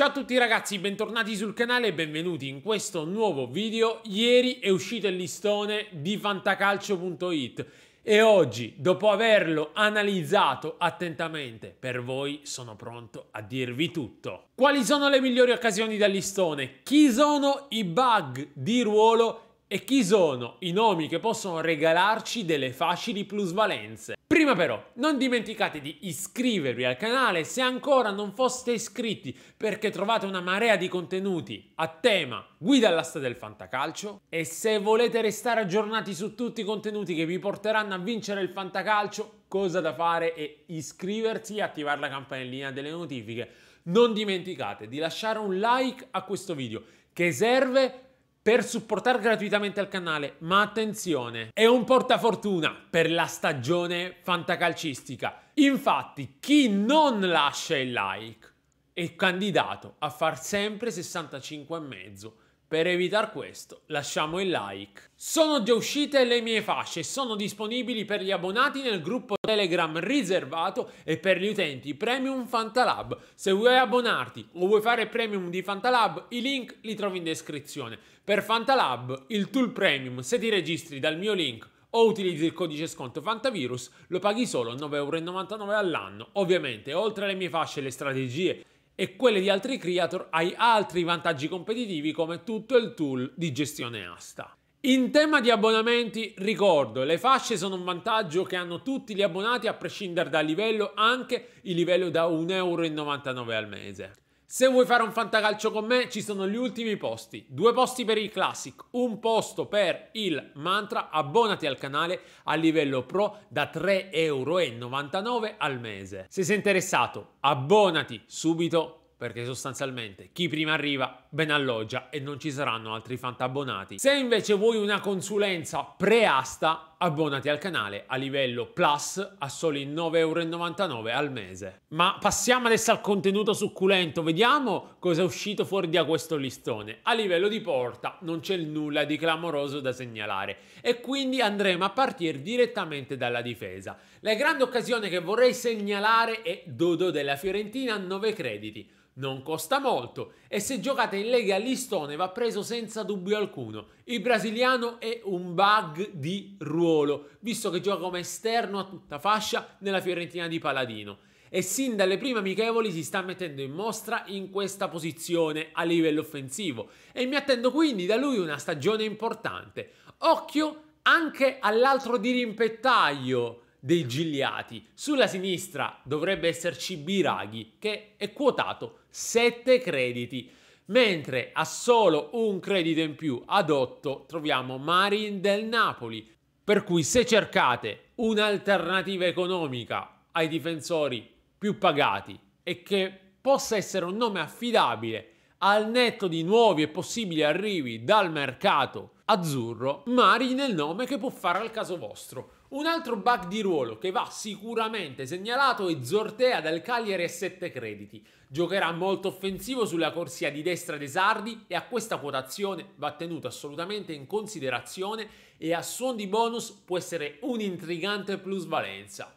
Ciao a tutti ragazzi, bentornati sul canale e benvenuti in questo nuovo video. Ieri è uscito il listone di fantacalcio.it e oggi, dopo averlo analizzato attentamente, per voi sono pronto a dirvi tutto. Quali sono le migliori occasioni dal listone? Chi sono i bug di ruolo e chi sono i nomi che possono regalarci delle facili plusvalenze? Prima però, non dimenticate di iscrivervi al canale se ancora non foste iscritti perché trovate una marea di contenuti a tema guida all'asta del fantacalcio e se volete restare aggiornati su tutti i contenuti che vi porteranno a vincere il fantacalcio, cosa da fare è iscriversi e attivare la campanellina delle notifiche. Non dimenticate di lasciare un like a questo video che serve per supportare gratuitamente il canale, ma attenzione, è un portafortuna per la stagione fantacalcistica. Infatti, chi non lascia il like è candidato a far sempre 65,5 per evitare questo, lasciamo il like. Sono già uscite le mie fasce, sono disponibili per gli abbonati nel gruppo Telegram riservato e per gli utenti Premium Fantalab. Se vuoi abbonarti o vuoi fare Premium di Fantalab, i link li trovi in descrizione. Per Fantalab, il tool Premium, se ti registri dal mio link o utilizzi il codice sconto Fantavirus, lo paghi solo 9,99€ all'anno. Ovviamente, oltre alle mie fasce e le strategie e quelle di altri creator hai altri vantaggi competitivi come tutto il tool di gestione asta. In tema di abbonamenti, ricordo, le fasce sono un vantaggio che hanno tutti gli abbonati a prescindere dal livello, anche il livello da 1,99€ al mese. Se vuoi fare un fantacalcio con me, ci sono gli ultimi posti. Due posti per il Classic, un posto per il Mantra. Abbonati al canale a livello Pro da 3,99€ al mese. Se sei interessato, abbonati subito perché sostanzialmente chi prima arriva ben alloggia e non ci saranno altri fantabbonati. Se invece vuoi una consulenza pre-asta, abbonati al canale a livello Plus a soli 9,99€ al mese. Ma passiamo adesso al contenuto succulento, vediamo cosa è uscito fuori da questo listone. A livello di porta non c'è nulla di clamoroso da segnalare e quindi andremo a partire direttamente dalla difesa. La grande occasione che vorrei segnalare è Dodo della Fiorentina a 9 crediti non costa molto e se giocate in Lega listone va preso senza dubbio alcuno. Il brasiliano è un bug di ruolo ruolo, visto che gioca come esterno a tutta fascia nella Fiorentina di Paladino. E sin dalle prime amichevoli si sta mettendo in mostra in questa posizione a livello offensivo. E mi attendo quindi da lui una stagione importante. Occhio anche all'altro dirimpettaio dei Gigliati. Sulla sinistra dovrebbe esserci Biraghi, che è quotato 7 crediti, mentre a solo un credito in più ad 8 troviamo Marin del Napoli, per cui se cercate un'alternativa economica ai difensori più pagati e che possa essere un nome affidabile al netto di nuovi e possibili arrivi dal mercato azzurro, Mari nel nome che può fare al caso vostro. Un altro bug di ruolo che va sicuramente segnalato è Zortea dal Cagliari a 7 crediti. Giocherà molto offensivo sulla corsia di destra dei Sardi e a questa quotazione va tenuto assolutamente in considerazione e a suon di bonus può essere un'intrigante plusvalenza.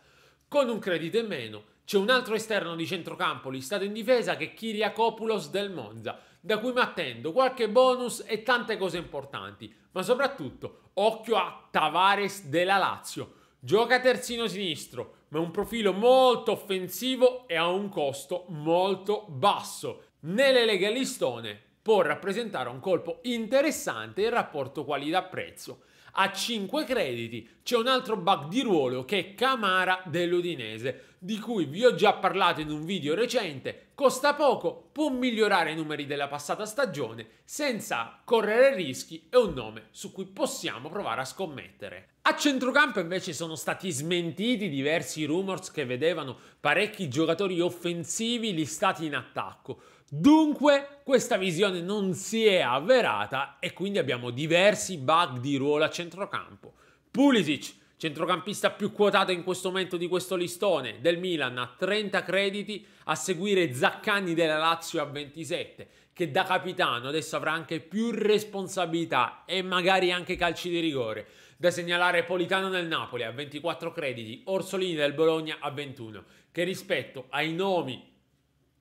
Con un credito in meno c'è un altro esterno di centrocampo listato in difesa che è Kyriakopoulos del Monza, da cui mi attendo qualche bonus e tante cose importanti, ma soprattutto, occhio a Tavares della Lazio. Gioca terzino sinistro, ma un profilo molto offensivo e a un costo molto basso. Nelle leghe listone può rappresentare un colpo interessante in rapporto qualità-prezzo. A 5 crediti c'è un altro bug di ruolo che è Camara dell'Udinese di cui vi ho già parlato in un video recente, costa poco, può migliorare i numeri della passata stagione senza correre rischi è un nome su cui possiamo provare a scommettere. A centrocampo invece sono stati smentiti diversi rumors che vedevano parecchi giocatori offensivi listati in attacco. Dunque questa visione non si è avverata e quindi abbiamo diversi bug di ruolo a centrocampo. Pulisic Centrocampista più quotato in questo momento di questo listone del Milan a 30 crediti, a seguire Zaccani della Lazio a 27, che da capitano adesso avrà anche più responsabilità e magari anche calci di rigore. Da segnalare Politano del Napoli a 24 crediti, Orsolini del Bologna a 21, che rispetto ai nomi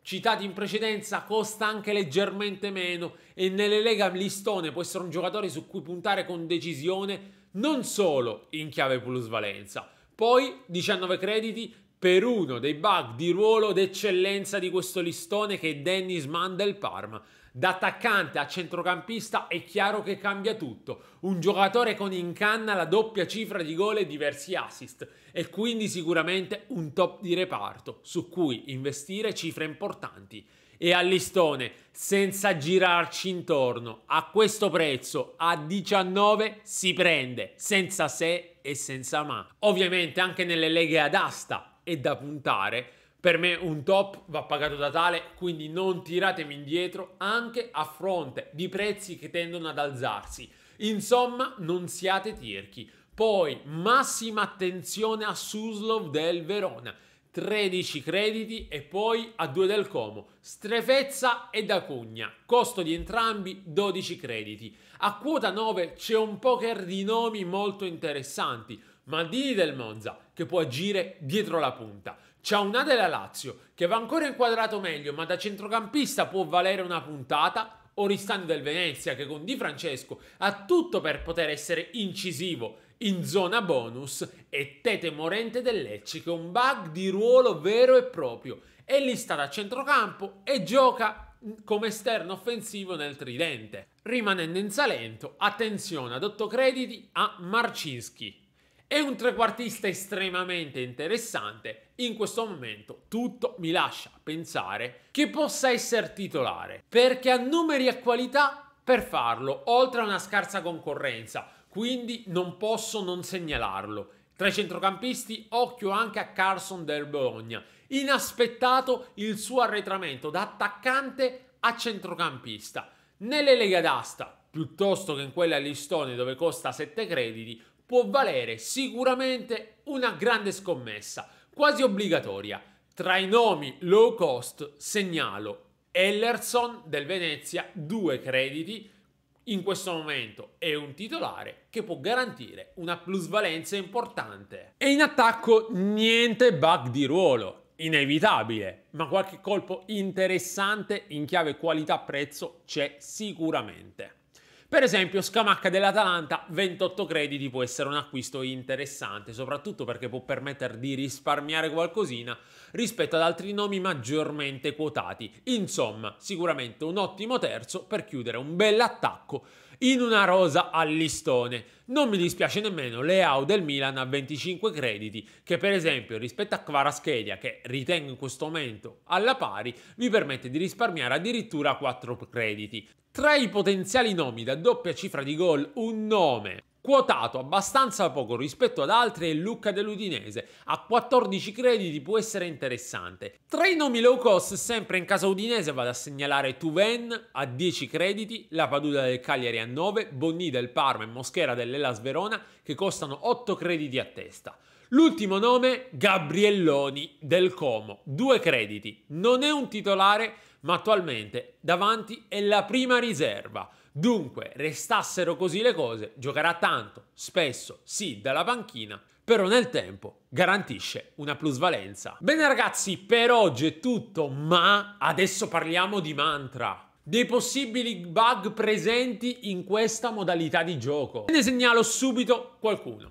citati in precedenza costa anche leggermente meno e nelle Lega Listone può essere un giocatore su cui puntare con decisione non solo in chiave plusvalenza, poi 19 crediti per uno dei bug di ruolo d'eccellenza di questo listone che è Dennis Mandelparm. Da attaccante a centrocampista è chiaro che cambia tutto. Un giocatore con in canna la doppia cifra di gol e diversi assist e quindi sicuramente un top di reparto su cui investire cifre importanti e al listone senza girarci intorno. A questo prezzo a 19 si prende senza se e senza ma. Ovviamente anche nelle leghe ad asta è da puntare. Per me un top va pagato da tale, quindi non tiratemi indietro anche a fronte di prezzi che tendono ad alzarsi. Insomma, non siate tirchi. Poi massima attenzione a Suslov del Verona 13 crediti e poi a 2 del Como, Strefezza e Dacugna, costo di entrambi 12 crediti. A quota 9 c'è un poker di nomi molto interessanti, Maldini del Monza che può agire dietro la punta. C'è una della Lazio che va ancora inquadrato meglio ma da centrocampista può valere una puntata. Oristano del Venezia che con Di Francesco ha tutto per poter essere incisivo in zona bonus è Tete Morente del Lecce che è un bug di ruolo vero e proprio. È sta da centrocampo e gioca come esterno offensivo nel tridente. Rimanendo in Salento, attenzione ad otto crediti a Marcinski. È un trequartista estremamente interessante. In questo momento tutto mi lascia pensare che possa essere titolare, perché ha numeri e qualità per farlo, oltre a una scarsa concorrenza quindi non posso non segnalarlo. Tra i centrocampisti, occhio anche a Carson del Bologna. Inaspettato il suo arretramento da attaccante a centrocampista. Nelle Lega d'Asta, piuttosto che in quella all'Istone dove costa 7 crediti, può valere sicuramente una grande scommessa, quasi obbligatoria. Tra i nomi low cost segnalo Ellerson del Venezia, 2 crediti, in questo momento è un titolare che può garantire una plusvalenza importante. E in attacco niente bug di ruolo, inevitabile, ma qualche colpo interessante in chiave qualità-prezzo c'è sicuramente. Per esempio, Scamacca dell'Atalanta, 28 crediti può essere un acquisto interessante, soprattutto perché può permettere di risparmiare qualcosina rispetto ad altri nomi maggiormente quotati. Insomma, sicuramente un ottimo terzo per chiudere un bell'attacco in una rosa a listone. Non mi dispiace nemmeno Leao del Milan a 25 crediti, che per esempio rispetto a Kvaraschelia, che ritengo in questo momento alla pari, vi permette di risparmiare addirittura 4 crediti. Tra i potenziali nomi da doppia cifra di gol, un nome quotato abbastanza poco rispetto ad altri è Luca dell'Udinese, a 14 crediti può essere interessante. Tra i nomi low cost, sempre in casa udinese, vado a segnalare Tuven a 10 crediti, la Paduta del Cagliari a 9, Bonni del Parma e Moschera dell'Elas Verona che costano 8 crediti a testa. L'ultimo nome, Gabrielloni del Como, 2 crediti. Non è un titolare, ma attualmente davanti è la prima riserva. Dunque, restassero così le cose, giocherà tanto, spesso, sì, dalla panchina, però nel tempo garantisce una plusvalenza. Bene ragazzi, per oggi è tutto, ma adesso parliamo di mantra dei possibili bug presenti in questa modalità di gioco. Ne segnalo subito qualcuno.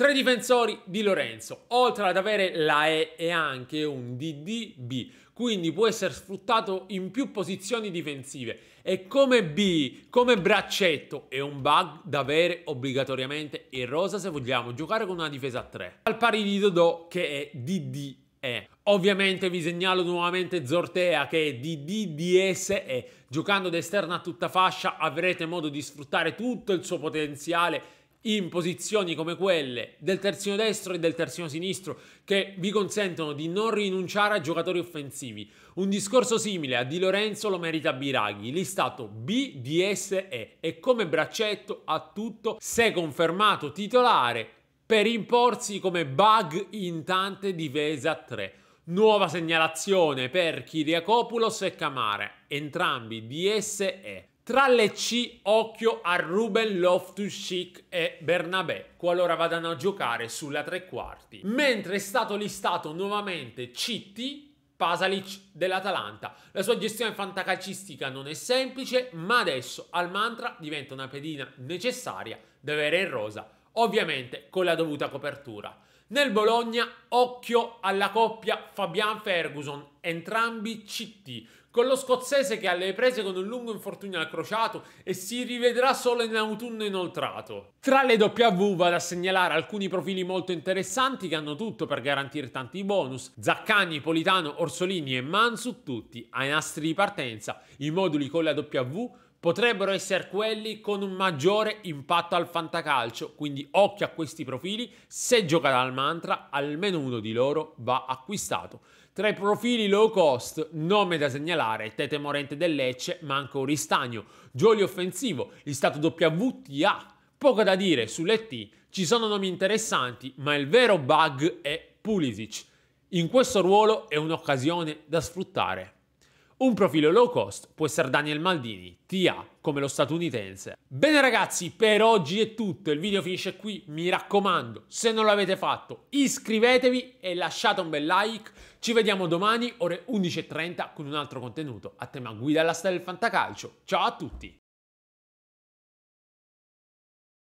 Tre difensori di Lorenzo, oltre ad avere la E e anche un DDB, quindi può essere sfruttato in più posizioni difensive e come B, come braccetto, è un bug da avere obbligatoriamente in rosa se vogliamo giocare con una difesa a 3, al pari di Dodò che è DDB. E. Ovviamente vi segnalo nuovamente Zortea che è di DDSE. Giocando d'esterna a tutta fascia avrete modo di sfruttare tutto il suo potenziale in posizioni come quelle del terzino destro e del terzino sinistro che vi consentono di non rinunciare a giocatori offensivi. Un discorso simile a Di Lorenzo lo merita Biraghi, listato B di SE e come braccetto a tutto se confermato titolare per imporsi come bug in tante difesa 3. Nuova segnalazione per Kiriakopoulos e Camare, entrambi di SE. Tra le C, occhio a Ruben Loftus-Cheek e Bernabé, qualora vadano a giocare sulla tre quarti. Mentre è stato listato nuovamente Citti, Pasalic dell'Atalanta. La sua gestione fantacalcistica non è semplice, ma adesso al mantra diventa una pedina necessaria da avere in rosa, ovviamente con la dovuta copertura. Nel Bologna, occhio alla coppia Fabian Ferguson, entrambi CT, con lo scozzese che ha le prese con un lungo infortunio al crociato e si rivedrà solo in autunno inoltrato. Tra le W vado a segnalare alcuni profili molto interessanti che hanno tutto per garantire tanti bonus, Zaccagni, Politano, Orsolini e Mansu tutti ai nastri di partenza, i moduli con la W potrebbero essere quelli con un maggiore impatto al fantacalcio, quindi occhio a questi profili, se giocate al mantra almeno uno di loro va acquistato. Tra i profili low cost, nome da segnalare, Tete Morente del Lecce, manco Ristagno, Oristagno, Offensivo, il stato WTA. Poco da dire sull'ET, ci sono nomi interessanti, ma il vero bug è Pulisic. In questo ruolo è un'occasione da sfruttare. Un profilo low cost può essere Daniel Maldini, TA come lo statunitense. Bene ragazzi, per oggi è tutto, il video finisce qui, mi raccomando, se non l'avete fatto iscrivetevi e lasciate un bel like, ci vediamo domani ore 11.30 con un altro contenuto a tema guida alla stella del fantacalcio. Ciao a tutti!